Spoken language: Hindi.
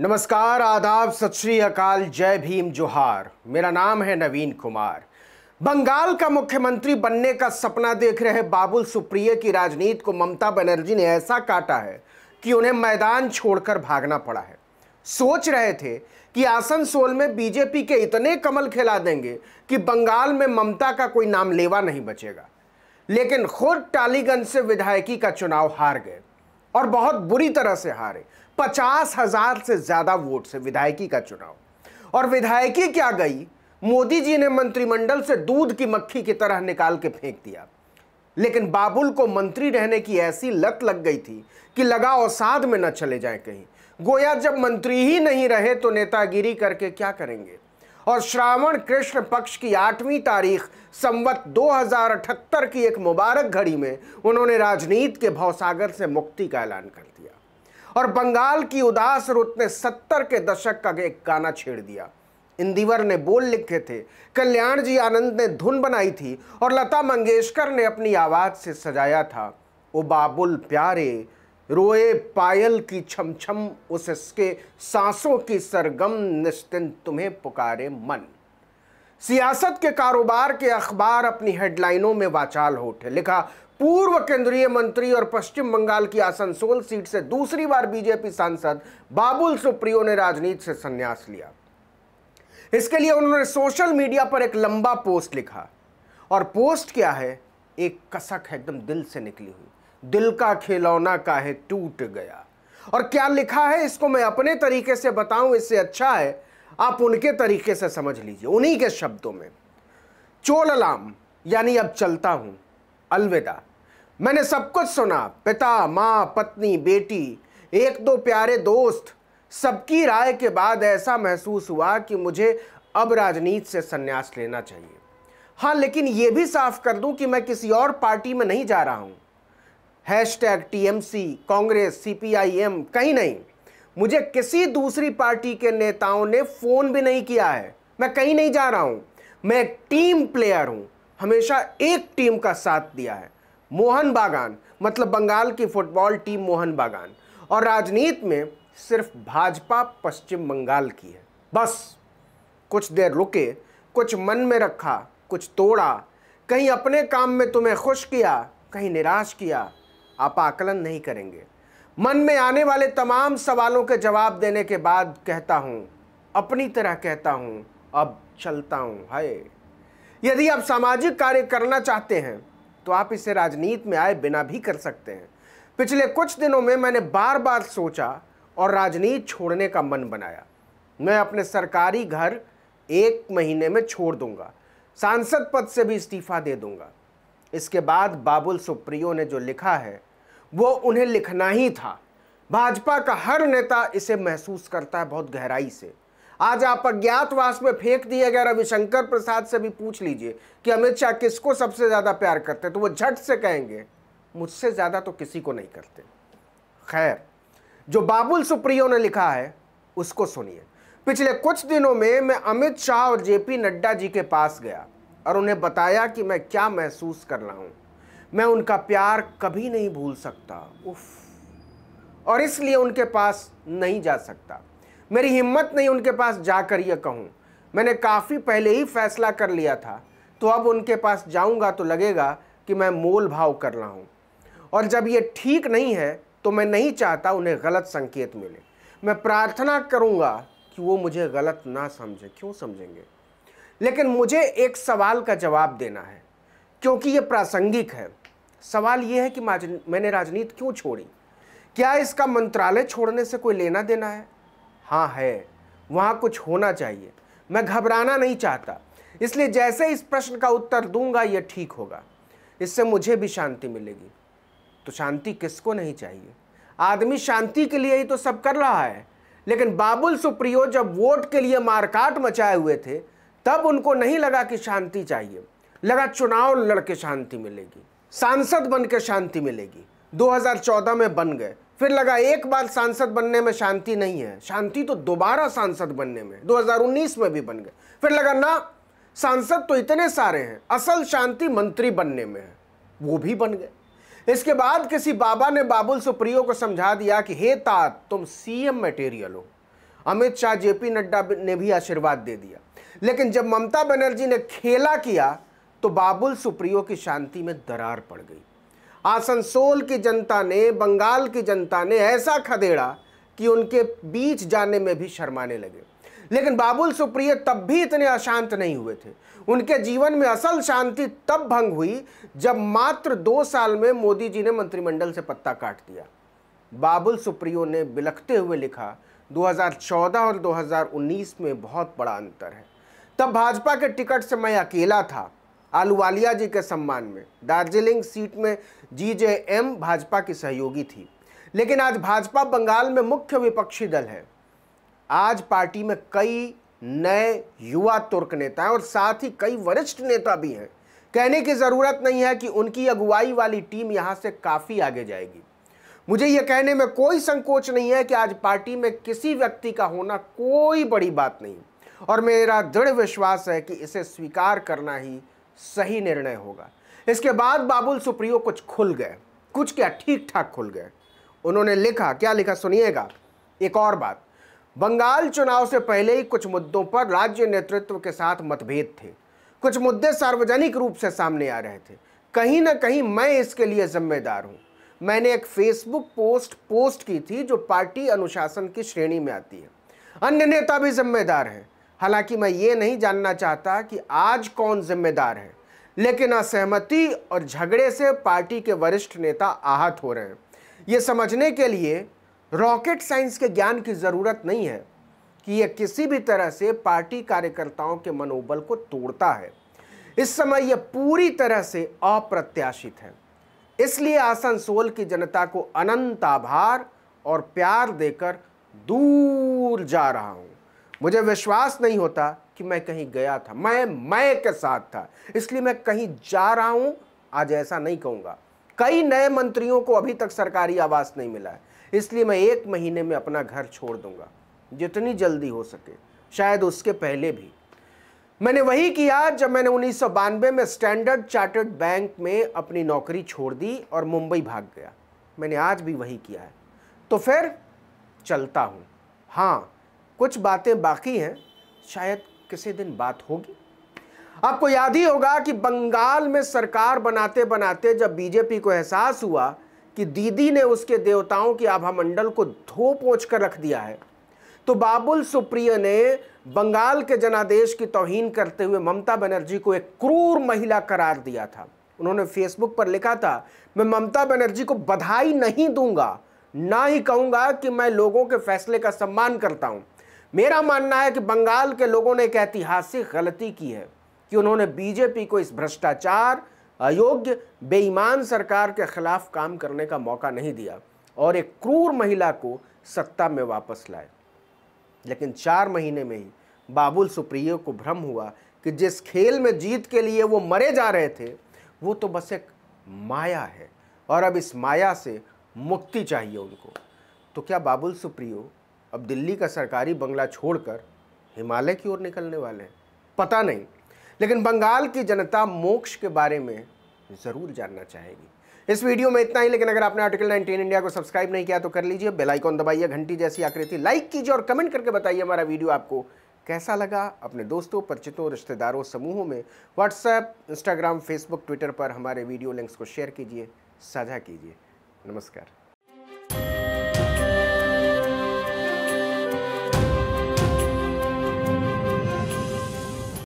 नमस्कार आदाब सत श्री अकाल जय भीम जोहार मेरा नाम है नवीन कुमार बंगाल का मुख्यमंत्री बनने का सपना देख रहे बाबुल सुप्रिय की राजनीति को ममता बनर्जी ने ऐसा काटा है कि उन्हें मैदान छोड़कर भागना पड़ा है सोच रहे थे कि आसनसोल में बीजेपी के इतने कमल खिला देंगे कि बंगाल में ममता का कोई नाम लेवा नहीं बचेगा लेकिन खुद टालीगंज से विधायकी का चुनाव हार गए और बहुत बुरी तरह से हारे पचास हजार से ज्यादा वोट से विधायकी का चुनाव और विधायकी क्या गई मोदी जी ने मंत्रिमंडल से दूध की मक्खी की तरह निकाल के फेंक दिया लेकिन बाबुल को मंत्री रहने की ऐसी लत लग गई थी कि लगा औसाद में न चले जाए कहीं गोया जब मंत्री ही नहीं रहे तो नेतागिरी करके क्या करेंगे और श्रावण कृष्ण पक्ष की आठवीं तारीख संवत दो की एक मुबारक घड़ी में उन्होंने राजनीति के भवसागर से मुक्ति का ऐलान कर दिया और बंगाल की उदास रुत ने सत्तर के दशक का एक गाना छेड़ दिया इंदिवर ने बोल लिखे थे कल्याण जी आनंद ने धुन बनाई थी और लता मंगेशकर ने अपनी आवाज़ से सजाया था ओ बाबुल प्यारे रोए पायल की छमछम उसके सांसों की सरगम निश्चिन तुम्हें पुकारे मन सियासत के कारोबार के अखबार अपनी हेडलाइनों में वाचाल होठे लिखा पूर्व केंद्रीय मंत्री और पश्चिम बंगाल की आसनसोल सीट से दूसरी बार बीजेपी सांसद बाबुल सुप्रियो ने राजनीति से संन्यास लिया इसके लिए उन्होंने सोशल मीडिया पर एक लंबा पोस्ट लिखा और पोस्ट क्या है एक कसक एकदम दिल से निकली हुई दिल का खिलौना काहे टूट गया और क्या लिखा है इसको मैं अपने तरीके से बताऊं इससे अच्छा है आप उनके तरीके से समझ लीजिए उन्हीं के शब्दों में चोललाम यानी अब चलता हूं अलविदा मैंने सब कुछ सुना पिता माँ पत्नी बेटी एक दो प्यारे दोस्त सबकी राय के बाद ऐसा महसूस हुआ कि मुझे अब राजनीति से संन्यास लेना चाहिए हाँ लेकिन ये भी साफ कर दूं कि मैं किसी और पार्टी में नहीं जा रहा हूं hashtag C Congress M कहीं नहीं मुझे किसी दूसरी पार्टी के नेताओं ने फ़ोन भी नहीं किया है मैं कहीं नहीं जा रहा हूँ मैं टीम प्लेयर हूँ हमेशा एक टीम का साथ दिया है मोहन बागान मतलब बंगाल की फुटबॉल टीम मोहन बागान और राजनीति में सिर्फ भाजपा पश्चिम बंगाल की है बस कुछ देर रुके कुछ मन में रखा कुछ तोड़ा कहीं अपने काम में तुम्हें खुश किया कहीं निराश किया आप आकलन नहीं करेंगे मन में आने वाले तमाम सवालों के जवाब देने के बाद कहता हूँ अपनी तरह कहता हूँ अब चलता हूँ हाय यदि आप सामाजिक कार्य करना चाहते हैं तो आप इसे राजनीति में आए बिना भी कर सकते हैं पिछले कुछ दिनों में मैंने बार बार सोचा और राजनीति छोड़ने का मन बनाया मैं अपने सरकारी घर एक महीने में छोड़ दूंगा सांसद पद से भी इस्तीफा दे दूंगा इसके बाद बाबुल सुप्रियो ने जो लिखा है वो उन्हें लिखना ही था भाजपा का हर नेता इसे महसूस करता है बहुत गहराई से आज आप अज्ञातवास में फेंक दिए गए रविशंकर प्रसाद से भी पूछ लीजिए कि अमित शाह किसको सबसे ज़्यादा प्यार करते तो वो झट से कहेंगे मुझसे ज़्यादा तो किसी को नहीं करते खैर जो बाबुल सुप्रियो ने लिखा है उसको सुनिए पिछले कुछ दिनों में मैं अमित शाह और जेपी नड्डा जी के पास गया और उन्हें बताया कि मैं क्या महसूस कर रहा हूं मैं उनका प्यार कभी नहीं भूल सकता उफ और इसलिए उनके पास नहीं जा सकता मेरी हिम्मत नहीं उनके पास जाकर यह कहूँ मैंने काफ़ी पहले ही फैसला कर लिया था तो अब उनके पास जाऊँगा तो लगेगा कि मैं मोल भाव कर रहा हूँ और जब ये ठीक नहीं है तो मैं नहीं चाहता उन्हें गलत संकेत मिले मैं प्रार्थना करूँगा कि वो मुझे गलत ना समझे क्यों समझेंगे लेकिन मुझे एक सवाल का जवाब देना है क्योंकि ये प्रासंगिक है सवाल यह है कि मैंने राजनीति क्यों छोड़ी क्या इसका मंत्रालय छोड़ने से कोई लेना देना है हाँ है वहाँ कुछ होना चाहिए मैं घबराना नहीं चाहता इसलिए जैसे इस प्रश्न का उत्तर दूंगा यह ठीक होगा इससे मुझे भी शांति मिलेगी तो शांति किसको नहीं चाहिए आदमी शांति के लिए ही तो सब कर रहा है लेकिन बाबुल सुप्रियो जब वोट के लिए मारकाट मचाए हुए थे तब उनको नहीं लगा कि शांति चाहिए लगा चुनाव लड़के शांति मिलेगी सांसद बन के शांति मिलेगी 2014 में बन गए फिर लगा एक बार सांसद बनने में शांति नहीं है शांति तो दोबारा सांसद बनने में 2019 में भी बन गए फिर लगा ना सांसद तो इतने सारे हैं असल शांति मंत्री बनने में है वो भी बन गए इसके बाद किसी बाबा ने बाबुल सुप्रियो को समझा दिया कि हे तात तुम सीएम मटेरियल हो अमित शाह जेपी नड्डा ने भी आशीर्वाद दे दिया लेकिन जब ममता बनर्जी ने खेला किया तो बाबुल सुप्रियो की शांति में दरार पड़ गई आसनसोल की जनता ने बंगाल की जनता ने ऐसा खदेड़ा कि उनके बीच जाने में भी शर्माने लगे लेकिन बाबुल सुप्रिय तब भी इतने अशांत नहीं हुए थे उनके जीवन में असल शांति तब भंग हुई जब मात्र दो साल में मोदी जी ने मंत्रिमंडल से पत्ता काट दिया बाबुल सुप्रियो ने बिलखते हुए लिखा 2014 और 2019 में बहुत बड़ा अंतर है तब भाजपा के टिकट से मैं अकेला था आलूवालिया जी के सम्मान में दार्जिलिंग सीट में जी जे एम भाजपा की सहयोगी थी लेकिन आज भाजपा बंगाल में मुख्य विपक्षी दल है आज पार्टी में कई नए युवा तुर्क नेता हैं और साथ ही कई वरिष्ठ नेता भी हैं कहने की ज़रूरत नहीं है कि उनकी अगुवाई वाली टीम यहाँ से काफ़ी आगे जाएगी मुझे यह कहने में कोई संकोच नहीं है कि आज पार्टी में किसी व्यक्ति का होना कोई बड़ी बात नहीं और मेरा दृढ़ विश्वास है कि इसे स्वीकार करना ही सही निर्णय होगा इसके बाद बाबुल सुप्रियो कुछ खुल गए कुछ क्या ठीक ठाक खुल गए उन्होंने लिखा क्या लिखा सुनिएगा एक और बात बंगाल चुनाव से पहले ही कुछ मुद्दों पर राज्य नेतृत्व के साथ मतभेद थे कुछ मुद्दे सार्वजनिक रूप से सामने आ रहे थे कहीं ना कहीं मैं इसके लिए जिम्मेदार हूं मैंने एक फेसबुक पोस्ट पोस्ट की थी जो पार्टी अनुशासन की श्रेणी में आती है अन्य नेता भी जिम्मेदार हैं हालांकि मैं ये नहीं जानना चाहता कि आज कौन जिम्मेदार है लेकिन असहमति और झगड़े से पार्टी के वरिष्ठ नेता आहत हो रहे हैं ये समझने के लिए रॉकेट साइंस के ज्ञान की ज़रूरत नहीं है कि यह किसी भी तरह से पार्टी कार्यकर्ताओं के मनोबल को तोड़ता है इस समय यह पूरी तरह से अप्रत्याशित है इसलिए आसनसोल की जनता को अनंत आभार और प्यार देकर दूर जा रहा हूँ मुझे विश्वास नहीं होता कि मैं कहीं गया था मैं मैं के साथ था इसलिए मैं कहीं जा रहा हूं आज ऐसा नहीं कहूंगा कई नए मंत्रियों को अभी तक सरकारी आवास नहीं मिला है इसलिए मैं एक महीने में अपना घर छोड़ दूंगा जितनी जल्दी हो सके शायद उसके पहले भी मैंने वही किया जब मैंने उन्नीस में स्टैंडर्ड चार्टर्ड बैंक में अपनी नौकरी छोड़ दी और मुंबई भाग गया मैंने आज भी वही किया है तो फिर चलता हूँ हाँ कुछ बातें बाकी हैं शायद किसी दिन बात होगी आपको याद ही होगा कि बंगाल में सरकार बनाते बनाते जब बीजेपी को एहसास हुआ कि दीदी ने उसके देवताओं की आभा मंडल को धो पोछ कर रख दिया है तो बाबुल सुप्रिय ने बंगाल के जनादेश की तोहीन करते हुए ममता बनर्जी को एक क्रूर महिला करार दिया था उन्होंने फेसबुक पर लिखा था मैं ममता बनर्जी को बधाई नहीं दूंगा ना ही कहूंगा कि मैं लोगों के फैसले का सम्मान करता हूं मेरा मानना है कि बंगाल के लोगों ने एक ऐतिहासिक गलती की है कि उन्होंने बीजेपी को इस भ्रष्टाचार अयोग्य बेईमान सरकार के खिलाफ काम करने का मौका नहीं दिया और एक क्रूर महिला को सत्ता में वापस लाए लेकिन चार महीने में ही बाबुल सुप्रियो को भ्रम हुआ कि जिस खेल में जीत के लिए वो मरे जा रहे थे वो तो बस एक माया है और अब इस माया से मुक्ति चाहिए उनको तो क्या बाबुल सुप्रियो अब दिल्ली का सरकारी बंगला छोड़कर हिमालय की ओर निकलने वाले हैं पता नहीं लेकिन बंगाल की जनता मोक्ष के बारे में ज़रूर जानना चाहेगी इस वीडियो में इतना ही लेकिन अगर आपने आर्टिकल 19 इंडिया को सब्सक्राइब नहीं किया तो कर लीजिए बेल आइकॉन दबाइए घंटी जैसी आकृति लाइक कीजिए और कमेंट करके बताइए हमारा वीडियो आपको कैसा लगा अपने दोस्तों परिचितों रिश्तेदारों समूहों में व्हाट्सएप इंस्टाग्राम फेसबुक ट्विटर पर हमारे वीडियो लिंक्स को शेयर कीजिए साझा कीजिए नमस्कार